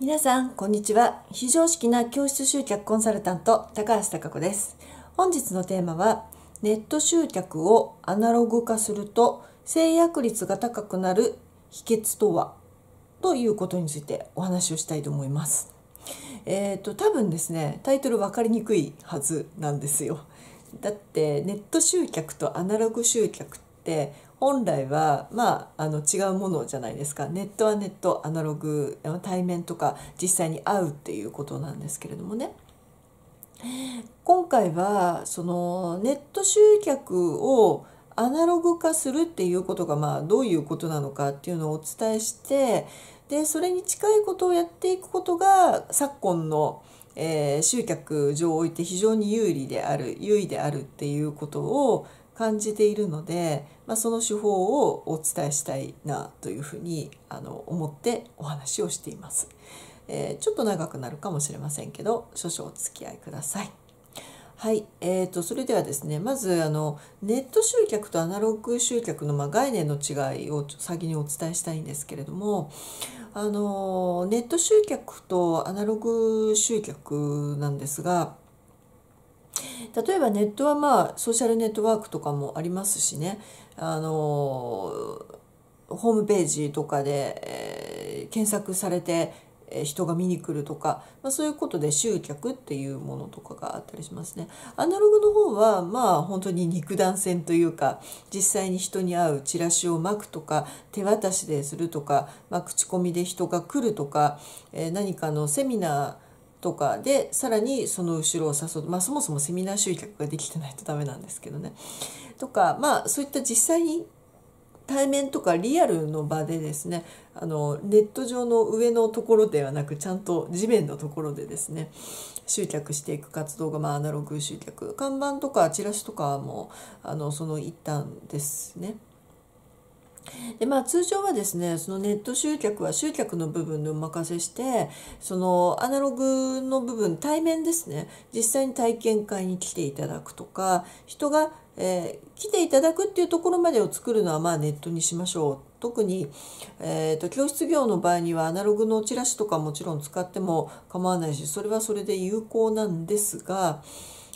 皆さん、こんにちは。非常識な教室集客コンサルタント、高橋貴子です。本日のテーマは、ネット集客をアナログ化すると制約率が高くなる秘訣とはということについてお話をしたいと思います。えっ、ー、と、多分ですね、タイトル分かりにくいはずなんですよ。だって、ネット集客とアナログ集客って本来は、まあ、あの違うものじゃないですかネットはネットアナログ対面とか実際に会うっていうことなんですけれどもね今回はそのネット集客をアナログ化するっていうことが、まあ、どういうことなのかっていうのをお伝えしてでそれに近いことをやっていくことが昨今の、えー、集客上おいて非常に有利である優位であるっていうことを感じているので、まあ、その手法をお伝えしたいなというふうにあの思ってお話をしています、えー、ちょっと長くなるかもしれませんけど少々お付き合いくださいはい、えーと、それではですねまずあのネット集客とアナログ集客の、まあ、概念の違いを先にお伝えしたいんですけれどもあのネット集客とアナログ集客なんですが例えばネットはまあソーシャルネットワークとかもありますしねあのホームページとかで、えー、検索されて人が見に来るとか、まあ、そういうことで集客っていうものとかがあったりしますね。アナログの方はまあ本当に肉弾戦というか実際に人に会うチラシをまくとか手渡しでするとか、まあ、口コミで人が来るとか、えー、何かのセミナーとかでさらにその後ろを誘う、まあ、そもそもセミナー集客ができてないとダメなんですけどねとかまあそういった実際に対面とかリアルの場でですねあのネット上の上のところではなくちゃんと地面のところでですね集客していく活動が、まあ、アナログ集客看板とかチラシとかもあのその一端ですね。でまあ、通常はですねそのネット集客は集客の部分でお任せしてそのアナログの部分対面ですね実際に体験会に来ていただくとか人が、えー、来ていただくっていうところまでを作るのはまあネットにしましょう特に、えーと、と教室業の場合にはアナログのチラシとかもちろん使っても構わないしそれはそれで有効なんですが。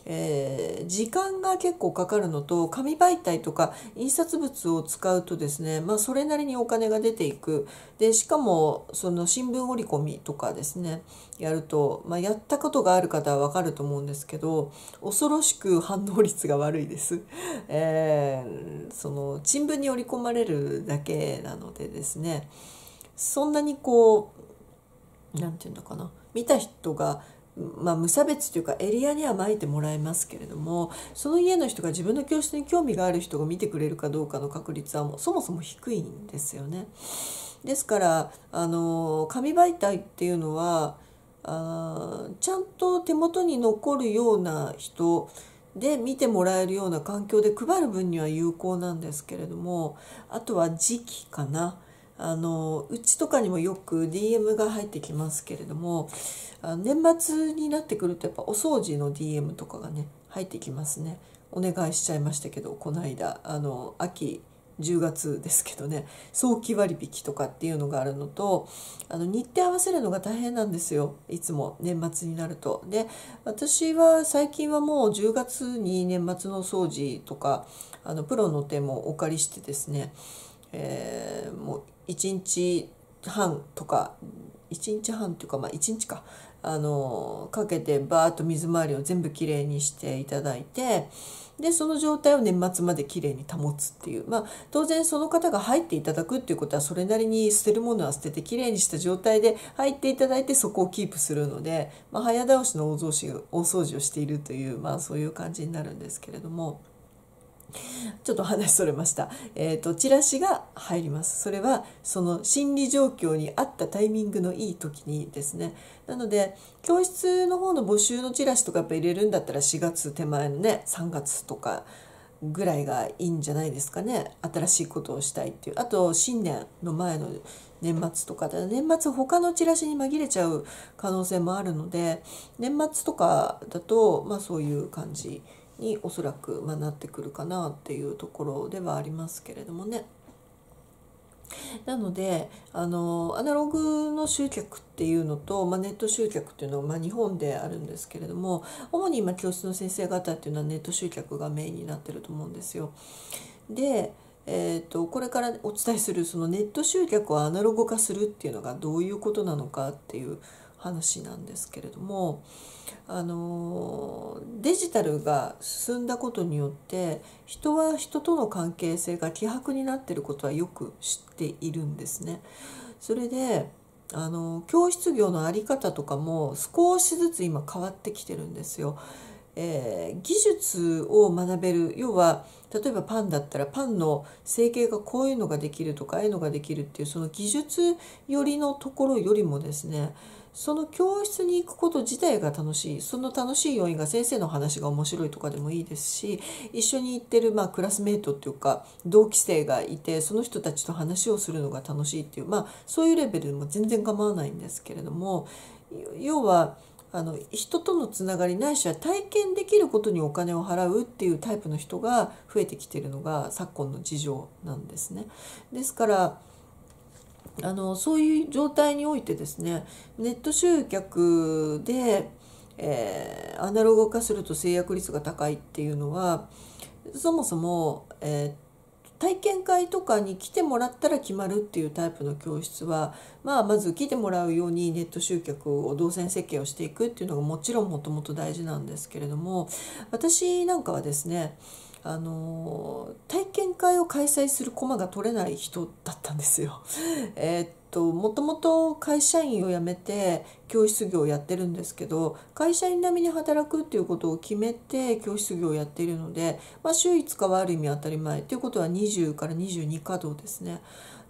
えー、時間が結構かかるのと紙媒体とか印刷物を使うとですね、まあ、それなりにお金が出ていくでしかもその新聞折り込みとかですねやると、まあ、やったことがある方は分かると思うんですけど恐ろしく反応率が悪いです。えー、その新聞に折り込まれるだけなのでですねそんなにこう何て言うのかな見た人がまあ、無差別というかエリアにはまいてもらえますけれどもその家の人が自分の教室に興味がある人が見てくれるかどうかの確率はもうそもそも低いんですよね。ですからあの紙媒体っていうのはあちゃんと手元に残るような人で見てもらえるような環境で配る分には有効なんですけれどもあとは時期かな。あのうちとかにもよく DM が入ってきますけれども年末になってくるとやっぱお掃除の DM とかがね入ってきますねお願いしちゃいましたけどこの間あの秋10月ですけどね早期割引とかっていうのがあるのとあの日程合わせるのが大変なんですよいつも年末になると。で私は最近はもう10月に年末の掃除とかあのプロの手もお借りしてですねえ1日半とか1日半というかまあ1日かあのかけてバーッと水回りを全部きれいにしていただいてでその状態を年末まできれいに保つっていう、まあ、当然その方が入っていただくっていうことはそれなりに捨てるものは捨ててきれいにした状態で入っていただいてそこをキープするので、まあ、早倒しの大掃除大掃除をしているという、まあ、そういう感じになるんですけれども。ちょっと話それました、えーと、チラシが入りますそれはその心理状況に合ったタイミングのいい時にですねなので教室の方の募集のチラシとかやっぱ入れるんだったら4月手前のね3月とかぐらいがいいんじゃないですかね新しいことをしたいっていうあと新年の前の年末とか年末他のチラシに紛れちゃう可能性もあるので年末とかだとまあそういう感じ。におそらく、まあ、なってくるかなっていうところではありますけれどもね。なのであのアナログの集客っていうのと、まあ、ネット集客っていうのは、まあ、日本であるんですけれども主に今教室の先生方っていうのはネット集客がメインになってると思うんですよ。でえーと、これからお伝えするそのネット集客をアナログ化するっていうのがどういうことなのかっていう話なんですけれどもあのデジタルが進んだことによって人は人との関係性が希薄になっていることはよく知っているんですね。それであの教室業のあり方とかも少しずつ今変わってきてるんですよ。えー、技術を学べる要は例えばパンだったらパンの成形がこういうのができるとかああいうのができるっていうその技術寄りのところよりもですねその教室に行くこと自体が楽しいその楽しい要因が先生の話が面白いとかでもいいですし一緒に行ってるまあクラスメートっていうか同期生がいてその人たちと話をするのが楽しいっていうまあそういうレベルでも全然構わないんですけれども要はあの人とのつながりないしは体験できることにお金を払うっていうタイプの人が増えてきてるのが昨今の事情なんですね。ですからあのそういう状態においてですねネット集客で、えー、アナログ化すると制約率が高いっていうのはそもそも、えー、体験会とかに来てもらったら決まるっていうタイプの教室は、まあ、まず来てもらうようにネット集客を動線設計をしていくっていうのがもちろんもともと大事なんですけれども私なんかはですねあの体験会を開催する駒が取れない人だったんですよ。えー、っともともと会社員を辞めて教室業をやってるんですけど会社員並みに働くっていうことを決めて教室業をやっているので、まあ、週5日はある意味当たり前っていうことは20から22稼働ですね。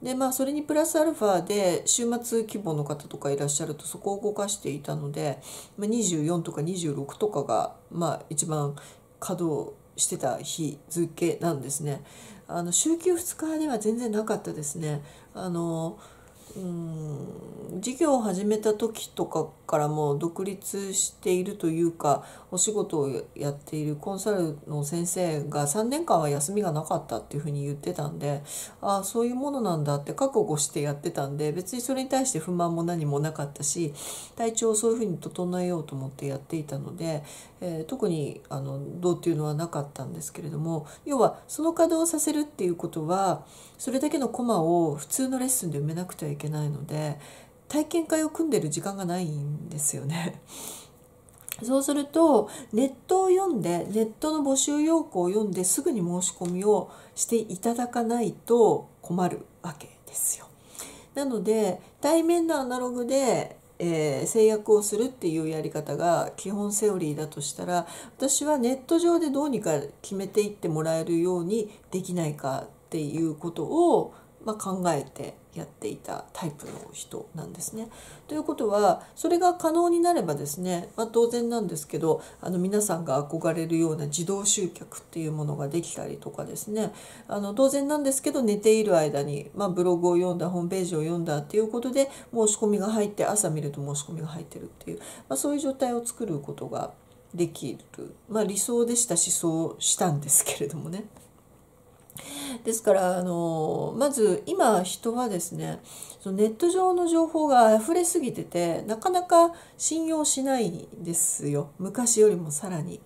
でまあそれにプラスアルファで週末規模の方とかいらっしゃるとそこを動かしていたので、まあ、24とか26とかがまあ一番稼働してた日付なんですね。あの週休2日では全然なかったですね。あのーうん事業を始めた時とかからも独立しているというかお仕事をやっているコンサルの先生が3年間は休みがなかったっていうふうに言ってたんでああそういうものなんだって覚悟してやってたんで別にそれに対して不満も何もなかったし体調をそういうふうに整えようと思ってやっていたので、えー、特にあのどうっていうのはなかったんですけれども要はその稼働させるっていうことはそれだけのコマを普通のレッスンで埋めなくてはいけない。けないので体験会を組んでる時間がないんですよね。そうするとネットを読んでネットの募集要項を読んですぐに申し込みをしていただかないと困るわけですよ。なので対面のアナログで、えー、制約をするっていうやり方が基本セオリーだとしたら私はネット上でどうにか決めていってもらえるようにできないかっていうことを、まあ、考えてやっていたタイプの人なんですね。ということはそれが可能になればですね、まあ、当然なんですけどあの皆さんが憧れるような自動集客っていうものができたりとかですねあの当然なんですけど寝ている間に、まあ、ブログを読んだホームページを読んだっていうことで申し込みが入って朝見ると申し込みが入ってるっていう、まあ、そういう状態を作ることができる、まあ、理想でしたしそうしたんですけれどもね。ですからあのまず今人はですねそのネット上の情報が溢れすぎててなかなか信用しないんですよ昔よりもさらに。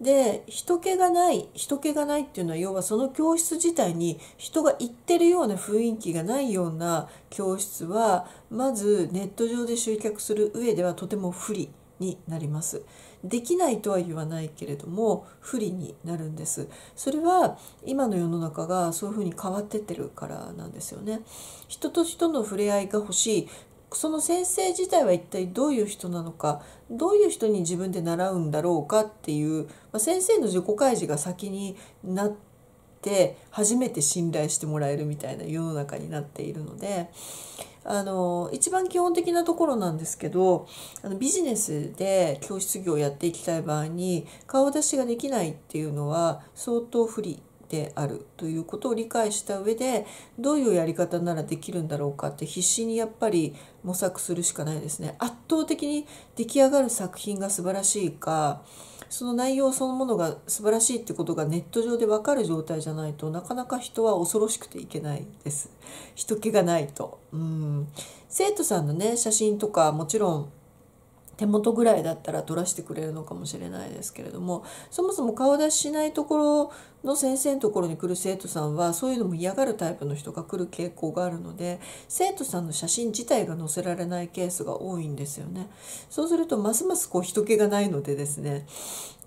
で人気がない人気がないっていうのは要はその教室自体に人が行ってるような雰囲気がないような教室はまずネット上で集客する上ではとても不利になります。できないとは言わないけれども不利になるんですそれは今の世の中がそういうふうに変わってってるからなんですよね人と人の触れ合いが欲しいその先生自体は一体どういう人なのかどういう人に自分で習うんだろうかっていう、まあ、先生の自己開示が先になってて初めて信頼してもらえるみたいな世の中になっているのであの一番基本的なところなんですけどあのビジネスで教室業をやっていきたい場合に顔出しができないっていうのは相当不利であるということを理解した上でどういうやり方ならできるんだろうかって必死にやっぱり模索するしかないですね。圧倒的に出来上がる作品が素晴らしいかその内容そのものが素晴らしいってことがネット上で分かる状態じゃないとなかなか人は恐ろしくていけないです人気がないとうん生徒さんのね写真とかもちろん手元ぐらいだったら取らせてくれるのかもしれないですけれどもそもそも顔出ししないところの先生のところに来る生徒さんはそういうのも嫌がるタイプの人が来る傾向があるので生徒さんの写真自体が載せられないケースが多いんですよね。そうするとますますこう人気がないのでですね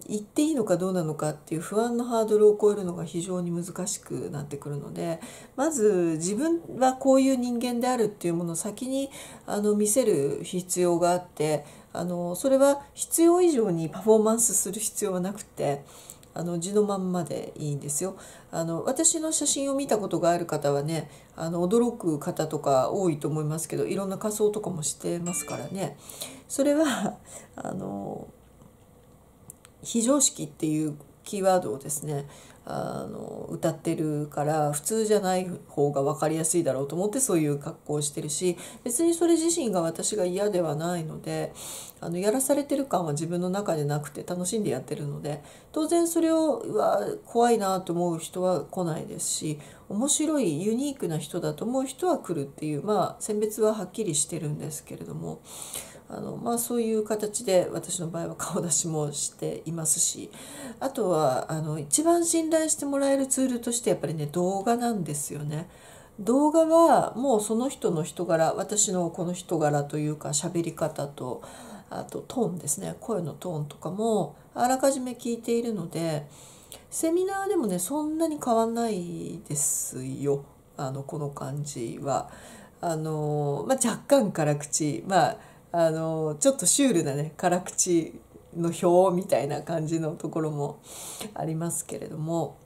行っていいのかどうなのかっていう不安のハードルを超えるのが非常に難しくなってくるのでまず自分はこういう人間であるっていうものを先にあの見せる必要があってあのそれは必要以上にパフォーマンスする必要はなくてあの字のまんまでいいんですよあの私の写真を見たことがある方はねあの驚く方とか多いと思いますけどいろんな仮装とかもしてますからねそれはあの非常識っていうキーワードをですねあの歌ってるから普通じゃない方が分かりやすいだろうと思ってそういう格好をしてるし別にそれ自身が私が嫌ではないのであのやらされてる感は自分の中でなくて楽しんでやってるので当然それをわ怖いなと思う人は来ないですし面白いユニークな人だと思う人は来るっていうまあ選別ははっきりしてるんですけれども。あの、まあ、そういう形で私の場合は顔出しもしていますしあとはあの一番信頼してもらえるツールとしてやっぱりね動画なんですよね。動画はもうその人の人柄私のこの人柄というか喋り方とあとトーンですね声のトーンとかもあらかじめ聞いているのでセミナーでもねそんなに変わんないですよあのこの感じは。あのまあ、若干辛口まああのちょっとシュールなね辛口の表みたいな感じのところもありますけれども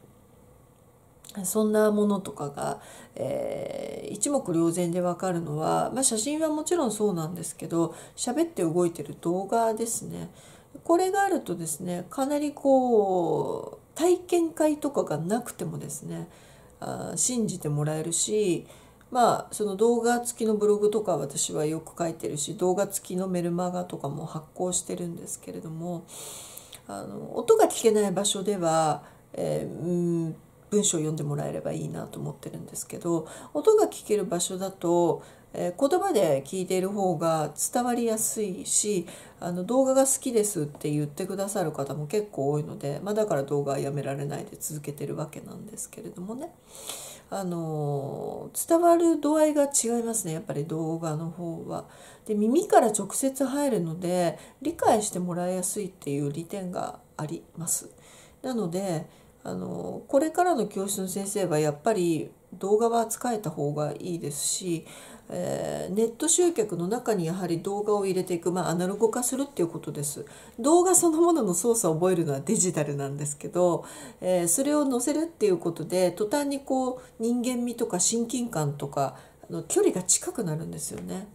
そんなものとかが、えー、一目瞭然でわかるのは、まあ、写真はもちろんそうなんですけど喋って動いてる動画ですね。これがあるとですねかなりこう体験会とかがなくてもですねあ信じてもらえるしまあその動画付きのブログとか私はよく書いてるし動画付きのメルマガとかも発行してるんですけれどもあの音が聞けない場所では、えー、うん文章を読んでもらえればいいなと思ってるんですけど音が聞ける場所だとえ言葉で聞いている方が伝わりやすいしあの動画が好きですって言ってくださる方も結構多いので、まあ、だから動画はやめられないで続けてるわけなんですけれどもね、あの伝わる度合いが違いますねやっぱり動画の方は。で耳から直接入るので理解してもらいやすいっていう利点があります。なのであのこれからの教室の先生はやっぱり動画は扱えた方がいいですし、えー、ネット集客の中にやはり動画を入れていく、まあ、アナログ化するっていうことです動画そのものの操作を覚えるのはデジタルなんですけど、えー、それを載せるっていうことで途端にこう人間味とか親近感とかの距離が近くなるんですよね。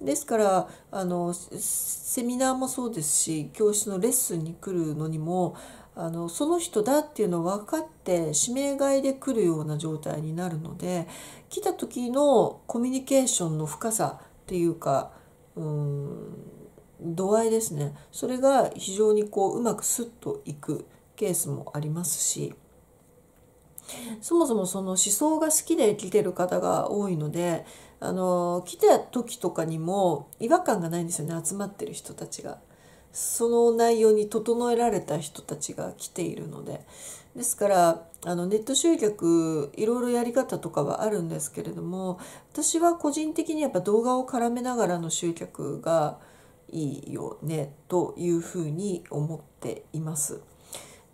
ですからあのセミナーもそうですし教室のレッスンに来るのにもあのその人だっていうのを分かって指名買いで来るような状態になるので来た時のコミュニケーションの深さっていうかうん度合いですねそれが非常にこううまくスッといくケースもありますし。そもそもその思想が好きで来てる方が多いのであの来た時とかにも違和感がないんですよね集まってる人たちが。その内容に整えられた人たちが来ているのでですからあのネット集客いろいろやり方とかはあるんですけれども私は個人的にやっぱ動画を絡めながらの集客がいいよねというふうに思っています。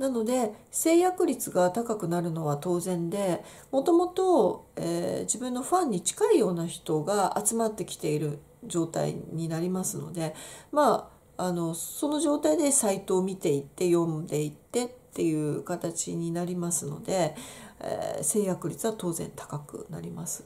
なので制約率が高くなるのは当然でもともと自分のファンに近いような人が集まってきている状態になりますのでまああのその状態でサイトを見ていって読んでいってっていう形になりますので、えー、制約率は当然高くなります。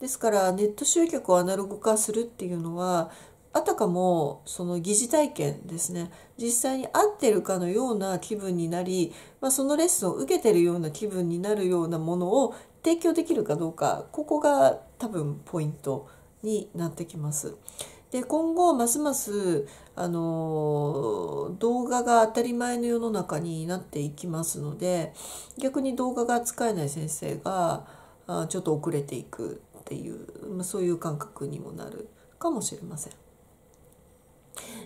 ですからネット集客をアナログ化するっていうのはあたかもその疑似体験ですね実際に合ってるかのような気分になり、まあ、そのレッスンを受けてるような気分になるようなものを提供できるかどうかここが多分ポイントになってきます。で今後ますますあの動画が当たり前の世の中になっていきますので逆に動画が使えない先生があちょっと遅れていくっていう、まあ、そういう感覚にもなるかもしれません。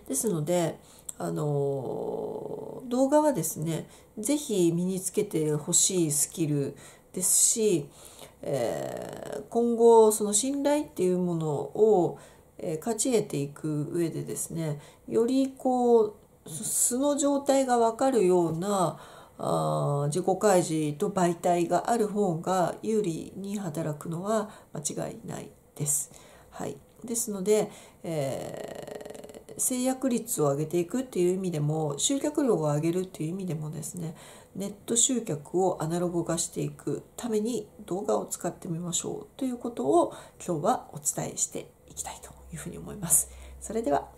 ですのであの動画はですね是非身につけてほしいスキルですし、えー、今後その信頼っていうものを、えー、勝ち得ていく上でですねよりこう素の状態が分かるようなあ自己開示と媒体がある方が有利に働くのは間違いないです。はい、ですので、えー制約率を上げていくっていう意味でも集客量を上げるっていう意味でもですねネット集客をアナログ化していくために動画を使ってみましょうということを今日はお伝えしていきたいというふうに思います。それでは